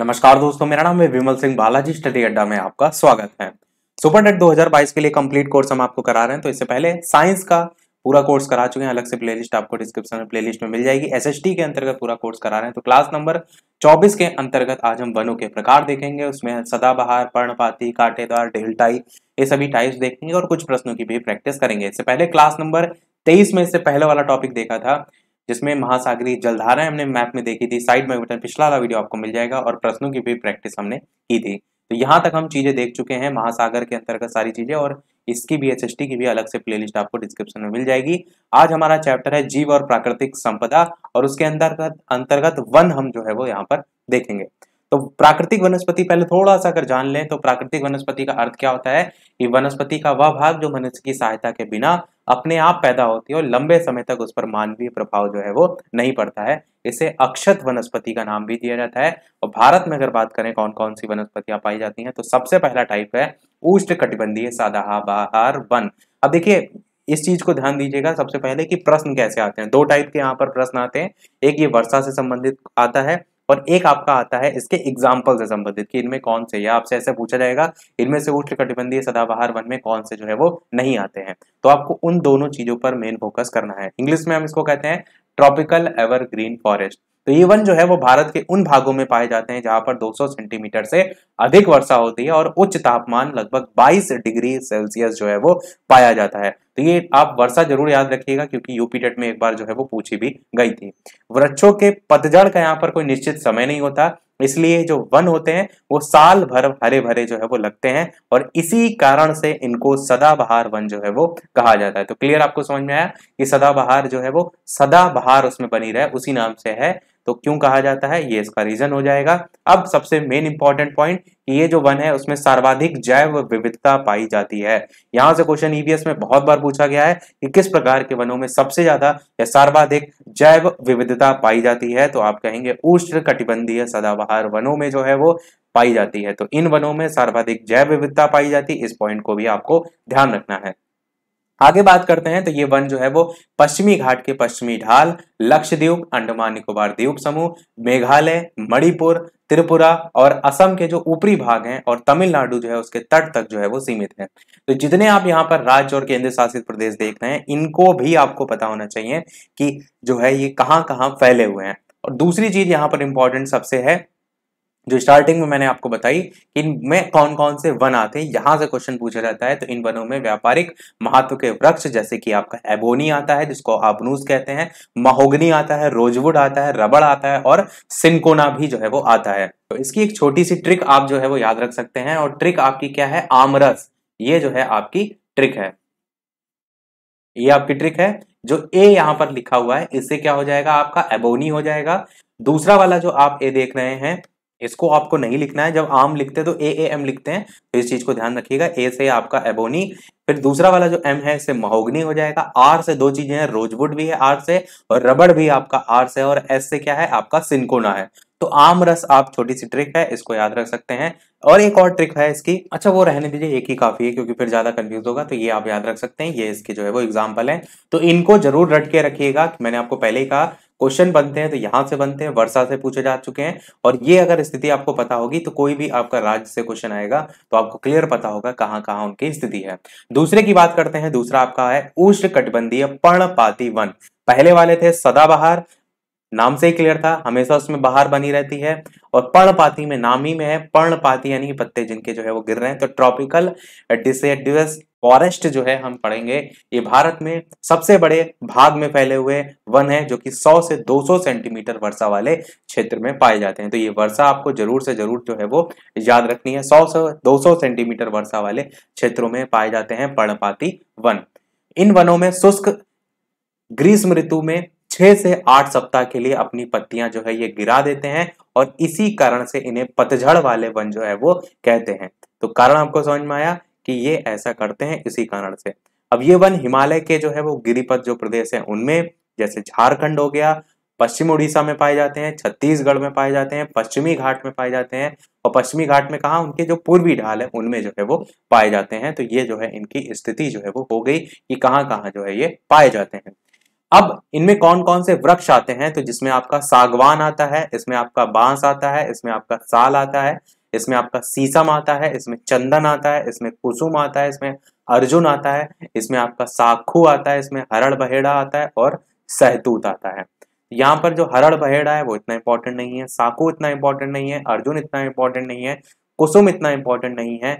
नमस्कार दोस्तों मेरा नाम है विमल सिंह बालाजी स्टडी अड्डा में आपका स्वागत है सुपर नेट 2022 के लिए कंप्लीट कोर्स हम आपको करा रहे हैं तो इससे पहले साइंस का पूरा कोर्स करा चुके हैं अलग से प्लेलिस्ट आपको डिस्क्रिप्शन में प्लेलिस्ट में मिल जाएगी एस के अंतर्गत पूरा कोर्स करा रहे हैं तो क्लास नंबर 24 के अंतर्गत आज हम वनों के प्रकार देखेंगे उसमें सदाबहार पर्णपाती कांटेदार ढेलटाई ये सभी टाइप्स देखेंगे और कुछ प्रश्नों की भी प्रैक्टिस करेंगे इससे पहले क्लास नंबर तेईस में इससे पहले वाला टॉपिक देखा था जिसमें महासागरी जलधाराएं हमने मैप में देखी थी साइड में बटन पिछला वाला वीडियो आपको मिल जाएगा और प्रश्नों की भी प्रैक्टिस हमने की थी तो यहाँ तक हम चीज़ें देख चुके हैं महासागर के अंतर्गत सारी चीज़ें और इसकी भी एच की भी अलग से प्लेलिस्ट आपको डिस्क्रिप्शन में मिल जाएगी आज हमारा चैप्टर है जीव और प्राकृतिक संपदा और उसके अंतर्गत अंतर्गत वन हम जो है वो यहाँ पर देखेंगे तो प्राकृतिक वनस्पति पहले थोड़ा सा अगर जान लें तो प्राकृतिक वनस्पति का अर्थ क्या होता है कि वनस्पति का वह भाग जो मनुष्य की सहायता के बिना अपने आप पैदा होती है और लंबे समय तक उस पर मानवीय प्रभाव जो है वो नहीं पड़ता है इसे अक्षत वनस्पति का नाम भी दिया जाता है और भारत में अगर बात करें कौन कौन सी वनस्पतियां पाई जाती हैं तो सबसे पहला टाइप है उष्ट कटिबंधीय सदाबहार वन अब देखिए इस चीज को ध्यान दीजिएगा सबसे पहले कि प्रश्न कैसे आते हैं दो टाइप के यहाँ पर प्रश्न आते हैं एक ये वर्षा से संबंधित आता है और एक आपका आता है इसके एग्जाम्पल से संबंधित कि इनमें कौन से या आपसे ऐसे पूछा जाएगा इनमें से उष्णकटिबंधीय सदाबहार वन में कौन से जो है वो नहीं आते हैं तो आपको उन दोनों चीजों पर मेन फोकस करना है इंग्लिश में हम इसको कहते हैं ट्रॉपिकल एवरग्रीन फॉरेस्ट तो ये वन जो है वो भारत के उन भागों में पाए जाते हैं जहां पर 200 सेंटीमीटर से अधिक वर्षा होती है और उच्च तापमान लगभग 22 डिग्री सेल्सियस जो है वो पाया जाता है तो ये आप वर्षा जरूर याद रखिएगा क्योंकि यूपी टेट में एक बार जो है वो पूछी भी गई थी वृक्षों के पतझड़ का यहाँ पर कोई निश्चित समय नहीं होता इसलिए जो वन होते हैं वो साल भर हरे भरे जो है वो लगते हैं और इसी कारण से इनको सदाबहार वन जो है वो कहा जाता है तो क्लियर आपको समझ में आया कि सदाबहार जो है वो सदाबहार उसमें बनी रहे उसी नाम से है तो क्यों कहा जाता है ये इसका रीजन हो जाएगा अब सबसे मेन इंपॉर्टेंट पॉइंट ये जो वन है उसमें सर्वाधिक जैव विविधता पाई जाती है यहां से क्वेश्चन ईवीएस e में बहुत बार पूछा गया है कि किस प्रकार के वनों में सबसे ज्यादा या सर्वाधिक जैव विविधता पाई जाती है तो आप कहेंगे उष्ण कटिबंधीय सदाबहार वनों में जो है वो पाई जाती है तो इन वनों में सर्वाधिक जैव विविधता पाई जाती है इस पॉइंट को भी आपको ध्यान रखना है आगे बात करते हैं तो ये वन जो है वो पश्चिमी घाट के पश्चिमी ढाल लक्षद्वीप अंडमान निकोबार द्वीप समूह मेघालय मणिपुर त्रिपुरा और असम के जो ऊपरी भाग हैं और तमिलनाडु जो है उसके तट तक जो है वो सीमित है तो जितने आप यहाँ पर राज्य और केंद्र शासित प्रदेश देख रहे हैं इनको भी आपको पता होना चाहिए कि जो है ये कहाँ कहाँ फैले हुए हैं और दूसरी चीज यहाँ पर इंपॉर्टेंट सबसे है जो स्टार्टिंग में मैंने आपको बताई कि इनमें कौन कौन से वन आते हैं यहाँ से क्वेश्चन पूछा जाता है तो इन वनों में व्यापारिक महत्व के वृक्ष जैसे कि आपका एबोनी आता है जिसको आबनूस कहते हैं महोगनी आता है रोजवुड आता है रबड़ आता है और सिंकोना भी जो है वो आता है तो इसकी एक छोटी सी ट्रिक आप जो है वो याद रख सकते हैं और ट्रिक आपकी क्या है आमरस ये जो है आपकी ट्रिक है ये आपकी ट्रिक है जो ए यहां पर लिखा हुआ है इससे क्या हो जाएगा आपका एबोनी हो जाएगा दूसरा वाला जो आप ए देख रहे हैं इसको आपको नहीं लिखना है जब आम लिखते हैं तो ए ए एम लिखते हैं तो इस चीज को ध्यान रखिएगा ए से आपका एबोनी फिर दूसरा वाला जो एम है इससे महोगनी हो जाएगा आर से दो चीजें हैं रोजवुड भी है आर से और रबड़ भी आपका आर से और एस से क्या है आपका सिंकोना है तो आम रस आप छोटी सी ट्रिक है इसको याद रख सकते हैं और एक और ट्रिक है इसकी अच्छा वो रहने दीजिए एक ही काफी है क्योंकि फिर ज्यादा कंफ्यूज होगा तो ये आप याद रख सकते हैं ये इसके जो है वो एग्जाम्पल है तो इनको जरूर रट के रखिएगा मैंने आपको पहले ही कहा क्वेश्चन बनते हैं तो यहां से बनते हैं वर्षा से पूछे जा चुके हैं और ये अगर स्थिति आपको पता होगी तो कोई भी आपका राज्य से क्वेश्चन आएगा तो आपको क्लियर पता होगा कहाँ कहाँ उनकी स्थिति है दूसरे की बात करते हैं दूसरा आपका है उष्ण कटबंधीय पर्णपाती वन पहले वाले थे सदाबहार नाम से ही क्लियर था हमेशा उसमें बाहर बनी रहती है और पर्णपाती में नाम ही में है पर्णपाती यानी पत्ते जिनके जो है वो गिर रहे हैं तो ट्रॉपिकल डिसेडस फॉरेस्ट जो है हम पढ़ेंगे ये भारत में सबसे बड़े भाग में फैले हुए वन है जो कि 100 से 200 सेंटीमीटर वर्षा वाले क्षेत्र में पाए जाते हैं तो ये वर्षा आपको जरूर से जरूर जो है वो याद रखनी है 100 से 200 सेंटीमीटर वर्षा वाले क्षेत्रों में पाए जाते हैं पर्णपाती वन इन वनों में शुष्क ग्रीष्म ऋतु में छह से आठ सप्ताह के लिए अपनी पत्तियां जो है ये गिरा देते हैं और इसी कारण से इन्हें पतझड़ वाले वन जो है वो कहते हैं तो कारण आपको समझ में आया कि ये ऐसा करते हैं इसी कारण से अब ये वन हिमालय के जो है वो गिरिपथ जो प्रदेश है उनमें जैसे झारखंड हो गया पश्चिम उड़ीसा में पाए जाते हैं छत्तीसगढ़ में पाए जाते हैं पश्चिमी घाट में पाए जाते हैं और पश्चिमी घाट में कहा उनके जो पूर्वी ढाल है उनमें जो है वो पाए जाते हैं तो ये जो है इनकी स्थिति जो है वो हो गई कि कहाँ कहाँ जो है ये पाए जाते हैं अब इनमें कौन कौन से वृक्ष आते हैं तो जिसमें आपका सागवान आता है इसमें आपका बांस आता है इसमें आपका साल आता है इसमें आपका सीसम आता है इसमें चंदन आता है इसमें कुसुम आता है इसमें अर्जुन आता है इसमें आपका साखू आता है इसमें हरड़ बहेड़ा आता है और सहतूत आता है यहाँ पर जो हरड़ बहेड़ा है वो इतना इंपॉर्टेंट नहीं है साखू इतना इंपॉर्टेंट नहीं है अर्जुन इतना इंपॉर्टेंट नहीं है कुसुम इतना इंपॉर्टेंट नहीं है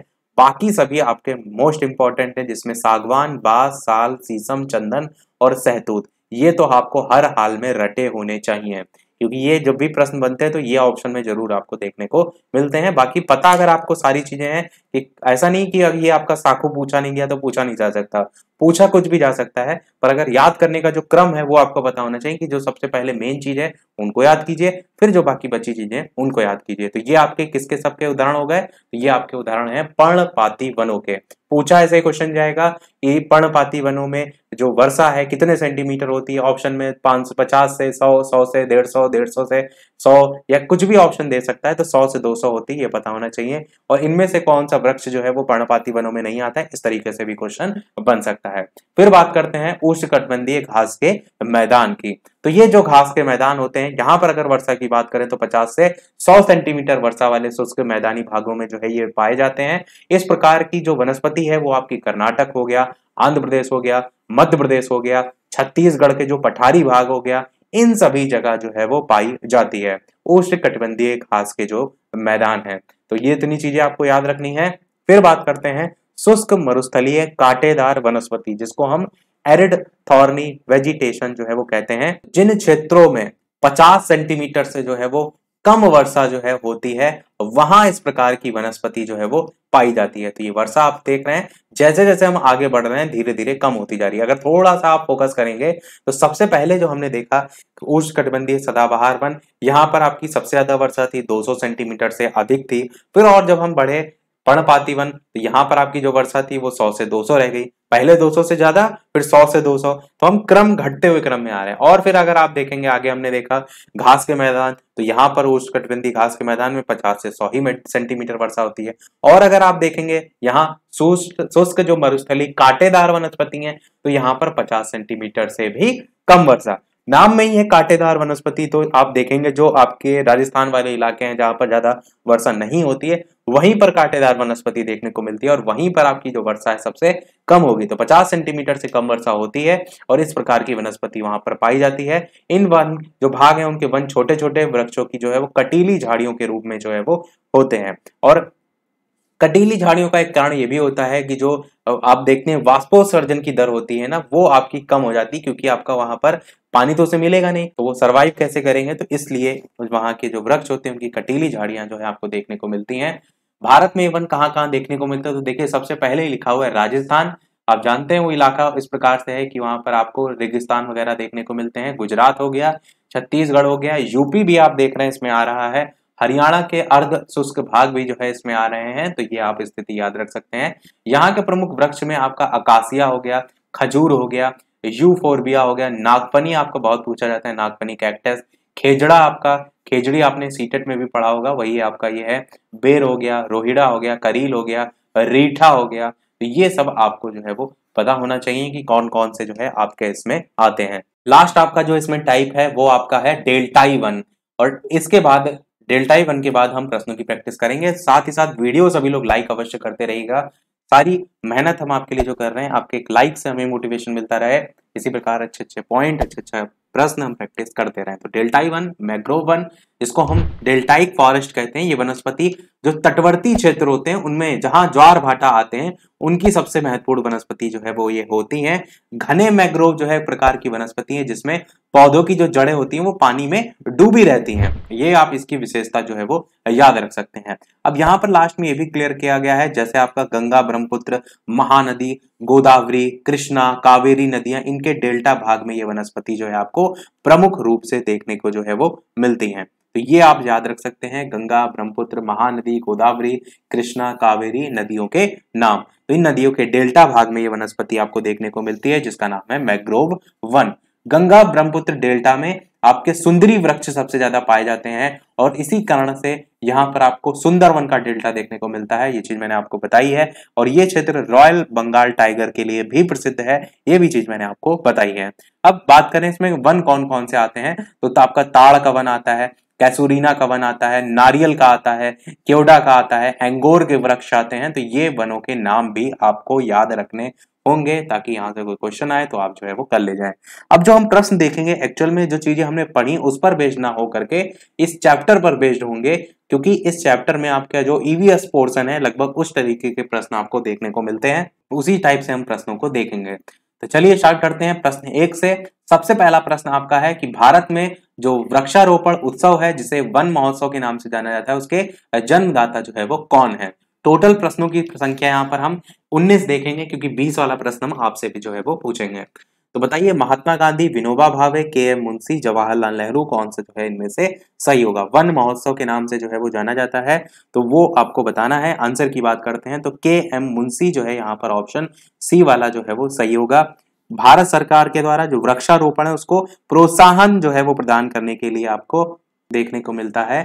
बाकी सभी आपके मोस्ट इंपॉर्टेंट है जिसमें सागवान बास साल सीसम चंदन और सहतूत ये तो आपको हर हाल में रटे होने चाहिए क्योंकि ये जब भी प्रश्न बनते हैं तो ये ऑप्शन में जरूर आपको देखने को मिलते हैं बाकी पता अगर आपको सारी चीजें हैं कि ऐसा नहीं कि ये आपका साखू पूछा नहीं गया तो पूछा नहीं जा सकता पूछा कुछ भी जा सकता है पर अगर याद करने का जो क्रम है वो आपको पता होना चाहिए कि जो सबसे पहले मेन चीज है उनको याद कीजिए फिर जो बाकी बची चीजें उनको याद कीजिए तो ये आपके किसके सबके उदाहरण हो गए तो ये आपके उदाहरण है पर्णपाती वनों के पूछा ऐसे क्वेश्चन जाएगा कि पर्णपाती वनों में जो वर्षा है कितने सेंटीमीटर होती है ऑप्शन में पांच सौ पचास से सौ सौ से डेढ़ सौ डेढ़ सौ से सौ या कुछ भी ऑप्शन दे सकता है तो सौ से दो सौ होती है ये पता होना चाहिए और इनमें से कौन सा वृक्ष जो है वो पर्णपाती वनों में नहीं आता है इस तरीके से भी क्वेश्चन बन सकता है सकता है फिर बात करते हैं उष्णकटिबंधीय घास के मैदान की तो ये जो घास के मैदान होते हैं यहाँ पर अगर वर्षा की बात करें तो 50 से 100 सेंटीमीटर वर्षा वाले शुष्क मैदानी भागों में जो है ये पाए जाते हैं इस प्रकार की जो वनस्पति है वो आपकी कर्नाटक हो गया आंध्र प्रदेश हो गया मध्य प्रदेश हो गया छत्तीसगढ़ के जो पठारी भाग हो गया इन सभी जगह जो है वो पाई जाती है उष्ण कटिबंधीय घास के जो मैदान है तो ये इतनी चीजें आपको याद रखनी है फिर बात करते हैं शुष्क मरुस्थलीय कांटेदार वनस्पति जिसको हम एरिड थॉर्नी वेजिटेशन जो है वो कहते हैं जिन क्षेत्रों में 50 सेंटीमीटर से जो है वो कम वर्षा जो है होती है वहां इस प्रकार की वनस्पति जो है वो पाई जाती है तो ये वर्षा आप देख रहे हैं जैसे जैसे हम आगे बढ़ रहे हैं धीरे धीरे कम होती जा रही है अगर थोड़ा सा आप फोकस करेंगे तो सबसे पहले जो हमने देखा उष्ण कटबंधीय सदाबहार वन यहाँ पर आपकी सबसे ज्यादा वर्षा थी 200 सेंटीमीटर से अधिक थी फिर और जब हम बढ़े वन तो यहाँ पर आपकी जो वर्षा थी वो 100 से 200 रह गई पहले 200 से ज्यादा फिर 100 से 200 तो हम क्रम घटते हुए क्रम में आ रहे हैं और फिर अगर आप देखेंगे आगे हमने देखा घास के मैदान तो यहाँ पर कटबंदी घास के मैदान में 50 से 100 ही सेंटीमीटर वर्षा होती है और अगर आप देखेंगे यहाँ शुष्क जो मरुस्थली कांटेदार वनस्पति है तो यहाँ पर पचास सेंटीमीटर से भी कम वर्षा नाम में ही है कांटेदार वनस्पति तो आप देखेंगे जो आपके राजस्थान वाले इलाके हैं जहां पर ज्यादा वर्षा नहीं होती है वहीं पर कांटेदार वनस्पति देखने को मिलती है और वहीं पर आपकी जो वर्षा है सबसे कम होगी तो 50 सेंटीमीटर से कम वर्षा होती है और इस प्रकार की वनस्पति वहां पर पाई जाती है इन वन जो भाग है उनके वन छोटे छोटे वृक्षों की जो है वो कटीली झाड़ियों के रूप में जो है वो होते हैं और कटीली झाड़ियों का एक कारण ये भी होता है कि जो आप देखते हैं वाष्पोत्सर्जन की दर होती है ना वो आपकी कम हो जाती है क्योंकि आपका वहां पर पानी तो उसे मिलेगा नहीं तो वो सर्वाइव कैसे करेंगे तो इसलिए वहां के जो वृक्ष होते हैं उनकी कटीली झाड़ियां जो है आपको देखने को मिलती हैं भारत में इवन कहाँ कहाँ देखने को मिलता है तो देखिए सबसे पहले ही लिखा हुआ है राजस्थान आप जानते हैं वो इलाका इस प्रकार से है कि वहां पर आपको रेगिस्तान वगैरह देखने को मिलते हैं गुजरात हो गया छत्तीसगढ़ हो गया यूपी भी आप देख रहे हैं इसमें आ रहा है हरियाणा के अर्ध शुष्क भाग भी जो है इसमें आ रहे हैं तो ये आप स्थिति याद रख सकते हैं यहाँ के प्रमुख वृक्ष में आपका अकाशिया हो गया खजूर हो गया यू फोरबिया हो गया नागपनी आपको बहुत पूछा जाता है नागपनी कैक्टस खेजड़ा आपका खेजड़ी आपने सीटेट e में भी पढ़ा होगा वही आपका ये है बेर हो गया रोहिड़ा हो गया करील हो गया रीठा हो गया तो ये सब आपको जो है वो पता होना चाहिए कि कौन कौन से जो है आपके इसमें आते हैं लास्ट आपका जो इसमें टाइप है वो आपका है डेल्टाई वन और इसके बाद डेल्टाई वन के बाद हम प्रश्नों की प्रैक्टिस करेंगे साथ ही साथ वीडियो सभी लोग लाइक अवश्य करते रहेगा सारी मेहनत हम आपके लिए जो कर रहे हैं आपके एक लाइक से हमें मोटिवेशन मिलता रहे इसी प्रकार अच्छे अच्छे पॉइंट अच्छे अच्छे प्रश्न हम प्रैक्टिस करते रहे तो डेल्टाई वन मैग्रो वन जिसको हम डेल्टाइक फॉरेस्ट कहते हैं ये वनस्पति जो तटवर्ती क्षेत्र होते हैं उनमें जहां ज्वार भाटा आते हैं उनकी सबसे महत्वपूर्ण वनस्पति जो है वो ये होती है घने मैग्रोव जो है प्रकार की वनस्पति है जिसमें पौधों की जो जड़ें होती हैं वो पानी में डूबी रहती हैं ये आप इसकी विशेषता जो है वो याद रख सकते हैं अब यहाँ पर लास्ट में ये भी क्लियर किया गया है जैसे आपका गंगा ब्रह्मपुत्र महानदी गोदावरी कृष्णा कावेरी नदियां इनके डेल्टा भाग में ये वनस्पति जो है आपको प्रमुख रूप से देखने को जो है वो मिलती है तो ये आप याद रख सकते हैं गंगा ब्रह्मपुत्र महानदी गोदावरी कृष्णा कावेरी नदियों के नाम तो इन नदियों के डेल्टा भाग में ये वनस्पति आपको देखने को मिलती है जिसका नाम है मैग्रोव वन गंगा ब्रह्मपुत्र डेल्टा में आपके सुंदरी वृक्ष सबसे ज्यादा पाए जाते हैं और इसी कारण से यहाँ पर आपको सुंदरवन का डेल्टा देखने को मिलता है ये चीज मैंने आपको बताई है और ये क्षेत्र रॉयल बंगाल टाइगर के लिए भी प्रसिद्ध है ये भी चीज मैंने आपको बताई है अब बात करें इसमें वन कौन कौन से आते हैं तो, तो आपका ताड़ का वन आता है कैसूरीना का वन आता है नारियल का आता है केवडा का आता है एंगोर के वृक्ष आते हैं तो ये वनों के नाम भी आपको याद रखने होंगे ताकि यहाँ से कोई क्वेश्चन आए तो आप जो है वो कर ले जाएं अब जो हम प्रश्न देखेंगे एक्चुअल में जो चीजें हमने पढ़ी उस पर बेस्ड ना होकर के इस चैप्टर पर बेस्ड होंगे क्योंकि इस चैप्टर में आपका जो ईवीएस पोर्सन है लगभग उस तरीके के प्रश्न आपको देखने को मिलते हैं उसी टाइप से हम प्रश्नों को देखेंगे तो चलिए स्टार्ट करते हैं प्रश्न एक से सबसे पहला प्रश्न आपका है कि भारत में जो वृक्षारोपण उत्सव है जिसे वन महोत्सव के नाम से जाना जाता है उसके जन्मदाता जो है वो कौन है टोटल प्रश्नों की संख्या यहाँ पर हम 19 देखेंगे क्योंकि 20 वाला प्रश्न हम आपसे भी जो है वो पूछेंगे तो बताइए महात्मा गांधी विनोबा भावे के एम मुंशी जवाहरलाल नेहरू कौन से जो है इनमें से सही होगा वन महोत्सव के नाम से जो है वो जाना जाता है तो वो आपको बताना है आंसर की बात करते हैं तो के एम मुंशी जो है यहाँ पर ऑप्शन सी वाला जो है वो सही होगा भारत सरकार के द्वारा जो वृक्षारोपण है उसको प्रोत्साहन जो है वो प्रदान करने के लिए आपको देखने को मिलता है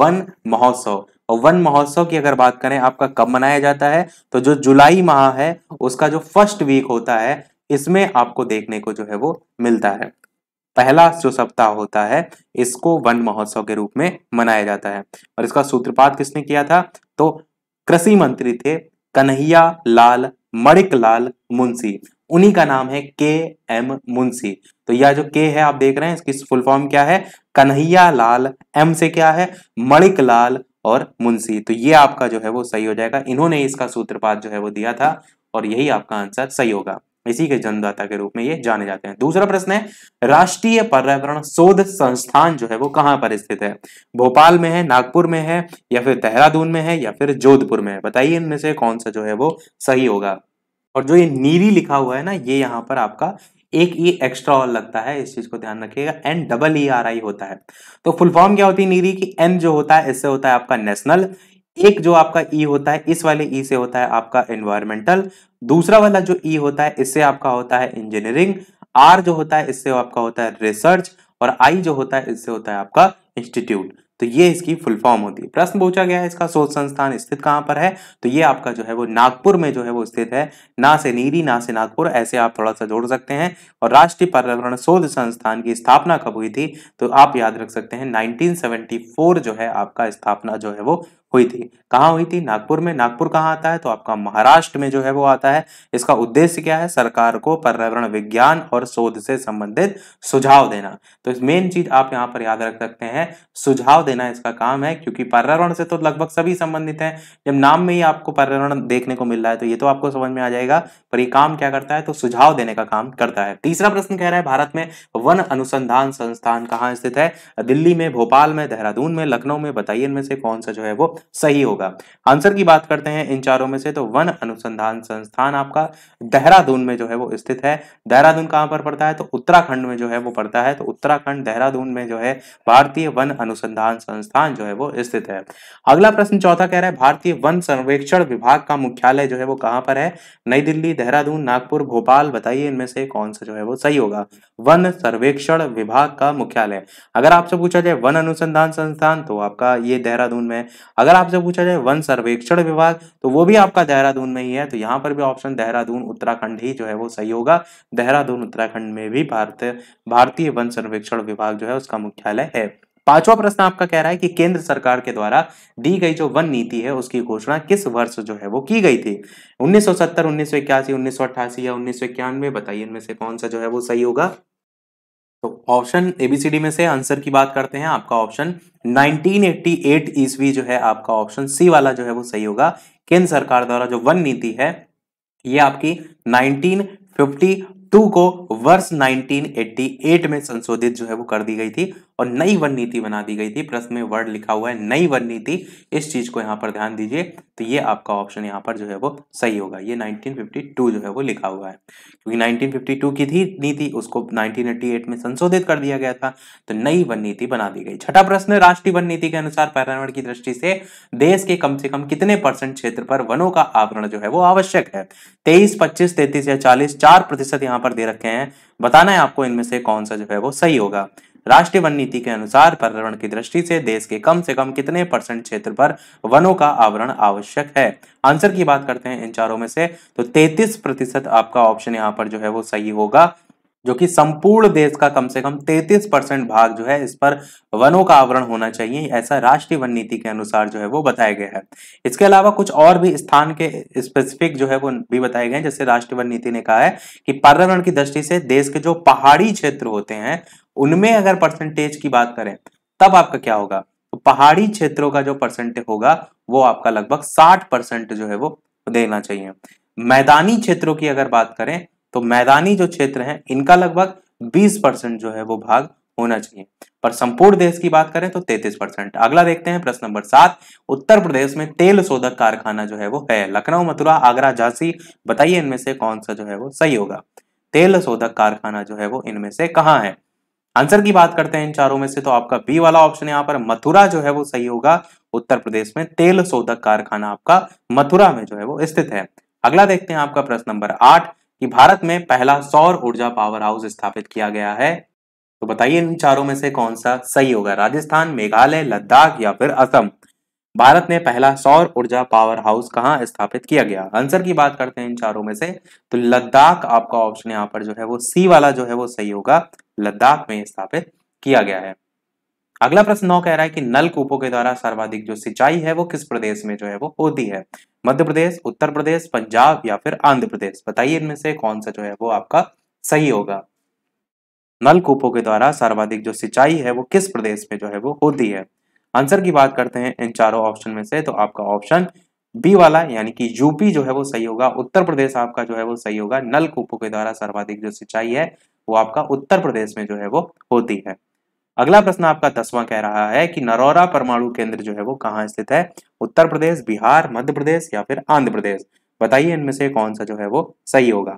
वन महोत्सव और वन महोत्सव की अगर बात करें आपका कब मनाया जाता है तो जो जुलाई माह है उसका जो फर्स्ट वीक होता है इसमें आपको देखने को जो है वो मिलता है पहला जो सप्ताह होता है इसको वन महोत्सव के रूप में मनाया जाता है और इसका सूत्रपात किसने किया था तो कृषि मंत्री थे कन्हैया लाल मणिक लाल मुंशी उन्हीं का नाम है के एम मुंशी तो यह जो के है आप देख रहे हैं इसकी फुल फॉर्म क्या है कन्हैया लाल एम से क्या है मणिक लाल और मुंशी तो ये आपका जो है वो सही हो जाएगा इन्होंने इसका सूत्रपात जो है वो दिया था और यही आपका आंसर सही होगा इसी के जन्मदाता के रूप में ये जाने जाते हैं दूसरा प्रश्न है राष्ट्रीय पर्यावरण शोध संस्थान जो है वो कहां पर स्थित है भोपाल में है नागपुर में है या फिर देहरादून में है या फिर जोधपुर में है बताइए इनमें से कौन सा जो है वो सही होगा और जो ये नीरी लिखा हुआ है ना ये यहाँ पर आपका एक ई एक्स्ट्रा और लगता है इस चीज को ध्यान रखिएगा N double E R I होता है तो फुल फॉर्म क्या होती है नीरी की एन e e e जो होता है इससे होता है आपका नेशनल एक जो आपका ई e होता है इस वाले ई e से होता है आपका एनवायरमेंटल दूसरा वाला जो ई e होता है इससे आपका होता है इंजीनियरिंग आर जो होता है इससे आपका होता है रिसर्च और आई जो होता है इससे होता है आपका इंस्टीट्यूट तो ये इसकी फुल फॉर्म होती है प्रश्न पूछा गया है इसका शोध संस्थान स्थित कहां पर है तो ये आपका जो है वो नागपुर में जो है वो स्थित है ना से नीरी ना से नागपुर ऐसे आप थोड़ा सा जोड़ सकते हैं और राष्ट्रीय पर्यावरण शोध संस्थान की स्थापना कब हुई थी तो आप याद रख सकते हैं नाइनटीन जो है आपका स्थापना जो है वो हुई थी कहाँ हुई थी नागपुर में नागपुर कहाँ आता है तो आपका महाराष्ट्र में जो है वो आता है इसका उद्देश्य क्या है सरकार को पर्यावरण विज्ञान और शोध से संबंधित सुझाव देना तो मेन चीज आप यहाँ पर याद रख सकते हैं सुझाव देना इसका काम है क्योंकि पर्यावरण से तो लगभग सभी संबंधित है जब नाम में ही आपको पर्यावरण देखने को मिल रहा है तो ये तो आपको समझ में आ जाएगा पर ये काम क्या करता है तो सुझाव देने का काम करता है तीसरा प्रश्न कह रहा है भारत में वन अनुसंधान संस्थान कहाँ स्थित है दिल्ली में भोपाल में देहरादून में लखनऊ में बताइए इनमें से कौन सा जो है वो सही होगा आंसर की बात करते हैं इन चारों में से तो वन अनुसंधान संस्थान आपका देहरादून में जो है वो स्थित है देहरादून कहां पर पड़ता है तो उत्तराखंड में जो है वो पड़ता है तो उत्तराखंड देहरादून में जो है भारतीय वन अनुसंधान संस्थान जो है वो स्थित है अगला प्रश्न चौथा कह रहा है भारतीय वन सर्वेक्षण विभाग का मुख्यालय जो है वो कहां पर है नई दिल्ली देहरादून नागपुर भोपाल बताइए इनमें से कौन सा जो है वो सही होगा वन सर्वेक्षण विभाग का मुख्यालय अगर आपसे पूछा जाए वन अनुसंधान संस्थान तो आपका ये देहरादून में अगर अगर आपसे पूछा जाए वन सर्वेक्षण विभाग तो वो भी आपका देहरादून में ही है तो यहाँ पर भी ऑप्शन देहरादून उत्तराखंड ही जो है वो सही होगा देहरादून उत्तराखंड में भी भारत भारतीय वन सर्वेक्षण विभाग जो है उसका मुख्यालय है पांचवा प्रश्न आपका कह रहा है कि केंद्र सरकार के द्वारा दी गई जो वन नीति है उसकी घोषणा किस वर्ष जो है वो की गई थी 1970, 1981, 1988 या उन्नीस बताइए इनमें से कौन सा जो है वो सही होगा तो ऑप्शन एबीसीडी में से आंसर की बात करते हैं आपका ऑप्शन 1988 ईस्वी जो है आपका ऑप्शन सी वाला जो है वो सही होगा केंद्र सरकार द्वारा जो वन नीति है ये आपकी 1952 को वर्ष 1988 में संशोधित जो है वो कर दी गई थी और नई वन नीति बना दी गई थी प्रश्न में वर्ड लिखा हुआ है नई वन नीति इस चीज को यहाँ पर ध्यान दीजिए तो ये आपका ऑप्शन यहाँ पर जो है वो सही होगा ये 1952 जो है वो लिखा हुआ है क्योंकि 1952 की थी नीति उसको 1988 में संशोधित कर दिया गया था तो नई वन नीति बना दी गई छठा प्रश्न राष्ट्रीय वन नीति के अनुसार पर्यावरण की दृष्टि से देश के कम से कम कितने परसेंट क्षेत्र पर वनों का आवरण जो है वो आवश्यक है तेईस पच्चीस तैतीस या चालीस चार प्रतिशत यहाँ पर दे रखे हैं बताना है आपको इनमें से कौन सा जो है वो सही होगा राष्ट्रीय वन नीति के अनुसार पर्यावरण की दृष्टि से देश के कम से कम कितने परसेंट क्षेत्र पर वनों का आवरण आवश्यक है आंसर की बात करते हैं इन चारों में से तो 33 प्रतिशत आपका ऑप्शन यहाँ पर जो है वो सही होगा जो कि संपूर्ण देश का कम से कम 33 परसेंट भाग जो है इस पर वनों का आवरण होना चाहिए ऐसा राष्ट्रीय वन नीति के अनुसार जो है वो बताया गया है इसके अलावा कुछ और भी स्थान के स्पेसिफिक जो है वो भी बताए गए हैं जैसे राष्ट्रीय वन नीति ने कहा है कि पर्यावरण की दृष्टि से देश के जो पहाड़ी क्षेत्र होते हैं उनमें अगर परसेंटेज की बात करें तब आपका क्या होगा तो पहाड़ी क्षेत्रों का जो परसेंटेज होगा वो आपका लगभग साठ परसेंट जो है वो देना चाहिए मैदानी क्षेत्रों की अगर बात करें तो मैदानी जो क्षेत्र हैं इनका लगभग 20 परसेंट जो है वो भाग होना चाहिए पर संपूर्ण देश की बात करें तो 33 परसेंट अगला देखते हैं प्रश्न नंबर सात उत्तर प्रदेश में तेल शोधक कारखाना जो है वो है लखनऊ मथुरा आगरा झांसी बताइए इनमें से कौन सा जो है वो सही होगा तेल शोधक कारखाना जो है वो इनमें से कहाँ है आंसर की बात करते हैं इन चारों में से तो आपका बी वाला ऑप्शन यहाँ पर मथुरा जो है वो सही होगा उत्तर प्रदेश में तेल शोधक कारखाना आपका मथुरा में जो है वो स्थित है अगला देखते हैं आपका प्रश्न नंबर आठ कि भारत में पहला सौर ऊर्जा पावर हाउस स्थापित किया गया है तो बताइए इन चारों में से कौन सा सही होगा राजस्थान मेघालय लद्दाख या फिर असम भारत में पहला सौर ऊर्जा पावर हाउस कहाँ स्थापित किया गया आंसर की बात करते हैं इन चारों में से तो लद्दाख आपका ऑप्शन यहाँ पर जो है वो सी वाला जो है वो सही होगा लद्दाख में स्थापित किया गया है अगला प्रश्न नौ कह रहा है कि नल कूपों के द्वारा सर्वाधिक जो सिंचाई है वो किस प्रदेश में जो है वो होती है मध्य प्रदेश उत्तर प्रदेश पंजाब या फिर आंध्र प्रदेश बताइए इनमें से कौन सा जो है वो आपका सही होगा नल कूपों के द्वारा सर्वाधिक जो सिंचाई है वो किस प्रदेश में जो है वो होती है आंसर की बात करते हैं इन चारों ऑप्शन में से तो आपका ऑप्शन बी वाला यानी कि यूपी जो है वो सही होगा उत्तर प्रदेश आपका जो है वो सही होगा नल कूपों के द्वारा सर्वाधिक जो सिंचाई है वो आपका उत्तर प्रदेश में जो है वो होती है अगला प्रश्न आपका दसवां कह रहा है कि नरौरा परमाणु केंद्र जो है वो कहाँ स्थित है उत्तर प्रदेश बिहार मध्य प्रदेश या फिर आंध्र प्रदेश बताइए इनमें से कौन सा जो है वो सही होगा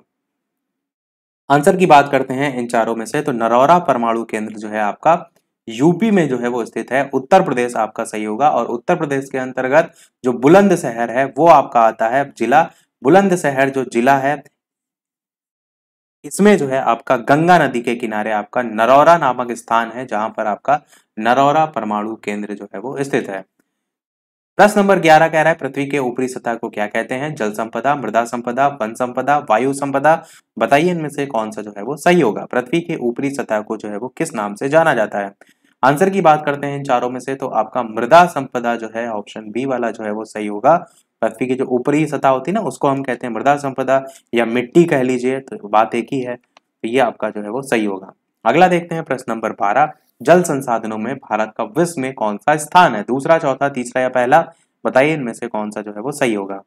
आंसर की बात करते हैं इन चारों में से तो नरौरा परमाणु केंद्र जो है आपका यूपी में जो है वो स्थित है उत्तर प्रदेश आपका सही होगा और उत्तर प्रदेश के अंतर्गत जो बुलंदशहर है वो आपका आता है जिला बुलंदशहर जो जिला है इसमें जो है आपका गंगा नदी के किनारे आपका नरौरा नामक स्थान है जहां पर आपका नरौरा परमाणु केंद्र जो है वो स्थित है प्रश्न नंबर ग्यारह कह रहा है पृथ्वी के ऊपरी सतह को क्या कहते हैं जल संपदा मृदा संपदा वन संपदा वायु संपदा बताइए इनमें से कौन सा जो है वो सही होगा पृथ्वी के ऊपरी सतह को जो है वो किस नाम से जाना जाता है आंसर की बात करते हैं इन चारों में से तो आपका मृदा संपदा जो है ऑप्शन बी वाला जो है वो सही होगा पृथ्वी की जो ऊपरी सतह होती है ना उसको हम कहते हैं मृदा संपदा या मिट्टी कह लीजिए तो बात एक ही है तो ये आपका जो है वो सही होगा अगला देखते हैं प्रश्न नंबर बारह जल संसाधनों में भारत का विश्व में कौन सा स्थान है दूसरा चौथा तीसरा या पहला बताइए इनमें से कौन सा जो है वो सही होगा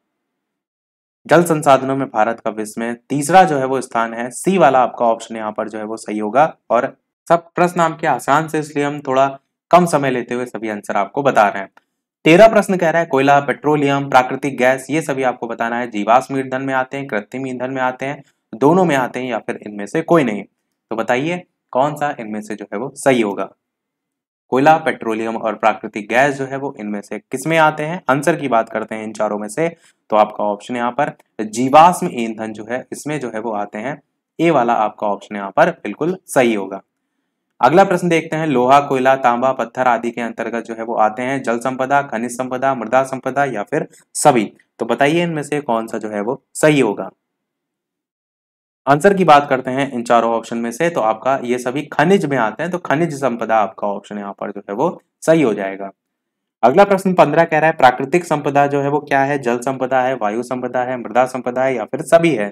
जल संसाधनों में भारत का विश्व में तीसरा जो है वो स्थान है सी वाला आपका ऑप्शन यहाँ पर जो है वो सही होगा और सब प्रश्न आपके आसान से इसलिए हम थोड़ा कम समय लेते हुए सभी आंसर आपको बता रहे हैं तेरह प्रश्न कह रहा है कोयला पेट्रोलियम प्राकृतिक गैस ये सभी आपको बताना है जीवाश्म ईंधन में आते हैं कृत्रिम ईंधन में आते हैं दोनों में आते हैं या फिर इनमें से कोई नहीं तो बताइए कौन सा इनमें से जो है वो सही होगा कोयला पेट्रोलियम और प्राकृतिक गैस जो है वो इनमें से किसमें आते हैं आंसर की बात करते हैं इन चारों में से तो आपका ऑप्शन यहाँ पर जीवाश्म ईंधन जो है इसमें जो है वो आते हैं ए वाला आपका ऑप्शन यहाँ पर बिल्कुल सही होगा अगला प्रश्न देखते हैं लोहा कोयला तांबा पत्थर आदि के अंतर्गत जो है वो आते हैं जल संपदा खनिज संपदा मृदा संपदा या फिर सभी तो बताइए इनमें से कौन सा जो है वो सही होगा आंसर की बात करते हैं इन चारों ऑप्शन में से तो आपका ये सभी खनिज में आते हैं तो खनिज संपदा आपका ऑप्शन यहाँ पर जो है वो सही हो जाएगा अगला प्रश्न पंद्रह कह रहा है प्राकृतिक संपदा जो है वो क्या है जल संपदा है वायु संपदा है मृदा संपदा है या फिर सभी है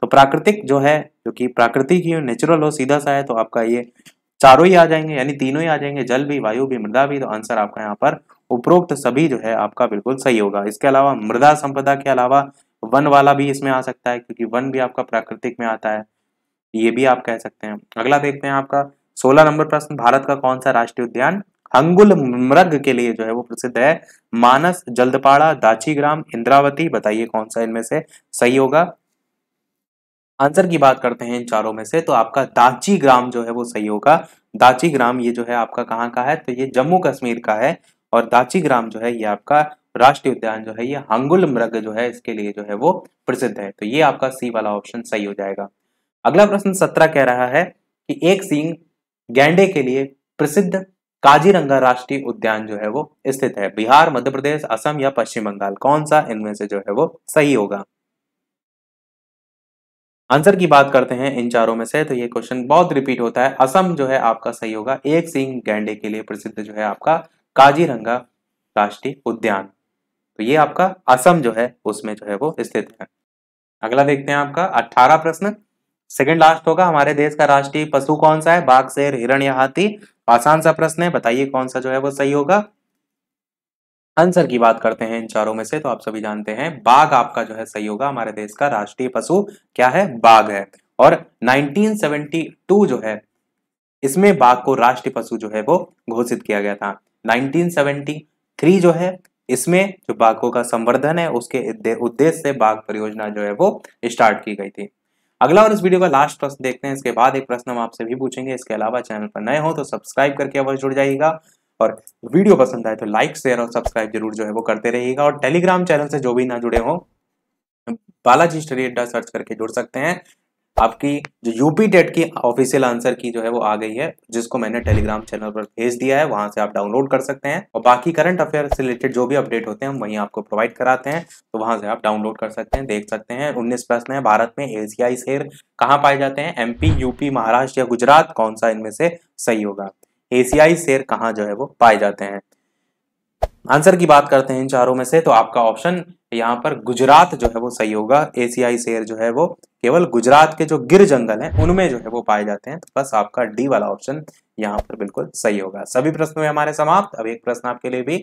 तो प्राकृतिक जो है जो कि प्राकृतिक ही नेचुरल हो सीधा सा है तो आपका ये चारों ही आ जाएंगे यानी तीनों ही आ जाएंगे जल भी वायु भी मृदा भी तो आंसर आपका यहाँ पर उपरोक्त सभी जो है आपका बिल्कुल सही होगा इसके अलावा मृदा संपदा के अलावा वन वाला भी इसमें आ सकता है क्योंकि वन भी आपका प्राकृतिक में आता है ये भी आप कह सकते हैं अगला देखते हैं आपका सोलह नंबर प्रश्न भारत का कौन सा राष्ट्रीय उद्यान हंगुल मृग के लिए जो है वो प्रसिद्ध है मानस जल्दपाड़ा दाची ग्राम इंद्रावती बताइए कौन सा इनमें से सही होगा आंसर की बात करते हैं इन चारों में से तो आपका दाची ग्राम जो है वो सही होगा दाची ग्राम ये जो है आपका कहाँ का है तो ये जम्मू कश्मीर का है और दाची ग्राम जो है ये आपका राष्ट्रीय उद्यान जो है ये हंगुल मृग जो है इसके लिए जो है वो प्रसिद्ध है तो ये आपका सी वाला ऑप्शन सही हो जाएगा अगला प्रश्न सत्रह कह रहा है कि एक सिंह गैंडे के लिए प्रसिद्ध काजीरंगा राष्ट्रीय उद्यान जो है वो स्थित है बिहार मध्य प्रदेश असम या पश्चिम बंगाल कौन सा इनमें से जो है वो सही होगा आंसर की बात करते हैं इन चारों में से तो ये क्वेश्चन बहुत रिपीट होता है असम जो है आपका सही होगा एक सिंह गैंडे के लिए प्रसिद्ध जो है आपका काजीरंगा राष्ट्रीय उद्यान तो ये आपका असम जो है उसमें जो है वो स्थित है अगला देखते हैं आपका अट्ठारह प्रश्न सेकेंड लास्ट होगा हमारे देश का राष्ट्रीय पशु कौन सा है बाघ शेर हिरण या हाथी आसान सा प्रश्न है बताइए कौन सा जो है वो सही होगा आंसर की बात करते हैं इन चारों में से तो आप सभी जानते हैं बाघ आपका जो है सही होगा हमारे देश का राष्ट्रीय पशु क्या है बाघ है और 1972 जो है इसमें बाघ को राष्ट्रीय पशु जो है वो घोषित किया गया था 1973 जो है इसमें जो बाघों का संवर्धन है उसके उद्देश्य से बाघ परियोजना जो है वो स्टार्ट की गई थी अगला और इस वीडियो का लास्ट प्रश्न देखते हैं इसके बाद एक प्रश्न हम आपसे भी पूछेंगे इसके अलावा चैनल पर नए हो तो सब्सक्राइब करके अवश्य जुड़ जाइएगा और वीडियो पसंद आए तो लाइक शेयर और सब्सक्राइब जरूर जो है वो करते रहिएगा और टेलीग्राम चैनल से जो भी ना जुड़े हों बालाजी स्टडी अड्डा सर्च करके जुड़ सकते हैं आपकी जो यूपी टेट की ऑफिशियल आंसर की जो है वो आ गई है जिसको मैंने टेलीग्राम चैनल पर भेज दिया है वहां से आप डाउनलोड कर सकते हैं और बाकी करंट अफेयर से रिलेटेड जो भी अपडेट होते हैं हम वहीं आपको प्रोवाइड कराते हैं तो वहां से आप डाउनलोड कर सकते हैं देख सकते हैं उन्नीस प्रश्न है भारत में एशियाई शेर कहाँ पाए जाते हैं एमपी यूपी महाराष्ट्र या गुजरात कौन सा इनमें से सही होगा एशियाई शेर कहाँ जो है वो पाए जाते हैं आंसर की बात करते हैं इन चारों में से तो आपका ऑप्शन यहाँ पर गुजरात जो है वो सही होगा एशियाई शेर जो है वो केवल गुजरात के जो गिर जंगल हैं उनमें जो है वो पाए जाते हैं तो बस आपका डी वाला ऑप्शन यहाँ पर बिल्कुल सही होगा सभी प्रश्नों में हमारे समाप्त अब एक प्रश्न आपके लिए भी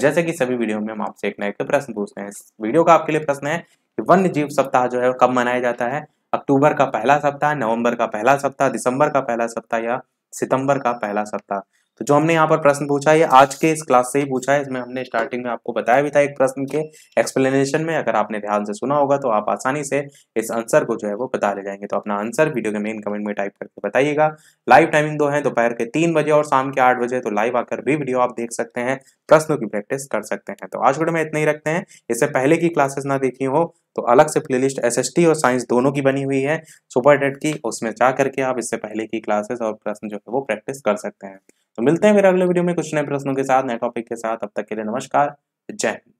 जैसे कि सभी वीडियो में हम आपसे एक नए प्रश्न पूछते हैं वीडियो का आपके लिए प्रश्न है कि वन्य जीव सप्ताह जो है कब मनाया जाता है अक्टूबर का पहला सप्ताह नवंबर का पहला सप्ताह दिसंबर का पहला सप्ताह या सितंबर का पहला सप्ताह तो जो हमने यहाँ पर प्रश्न पूछा है आज के इस क्लास से ही पूछा है इसमें हमने स्टार्टिंग में आपको बताया भी था एक प्रश्न के एक्सप्लेनेशन में अगर आपने ध्यान से सुना होगा तो आप आसानी से इस आंसर को जो है वो बता ले जाएंगे तो अपना आंसर वीडियो के मेन कमेंट में टाइप करके बताइएगा लाइव टाइमिंग दो है दोपहर के तीन बजे और शाम के आठ बजे तो लाइव आकर भी वीडियो आप देख सकते हैं प्रश्नों की प्रैक्टिस कर सकते हैं तो आज वीडियो में इतना ही रखते हैं इससे पहले की क्लासेस ना देखी हो तो अलग से प्लेलिस्ट एसएसटी और साइंस दोनों की बनी हुई है सुपर डेट की उसमें जा करके आप इससे पहले की क्लासेस और प्रश्न जो है वो प्रैक्टिस कर सकते हैं तो मिलते हैं फिर अगले वीडियो में कुछ नए प्रश्नों के साथ नए टॉपिक के साथ अब तक के लिए नमस्कार जय हिंद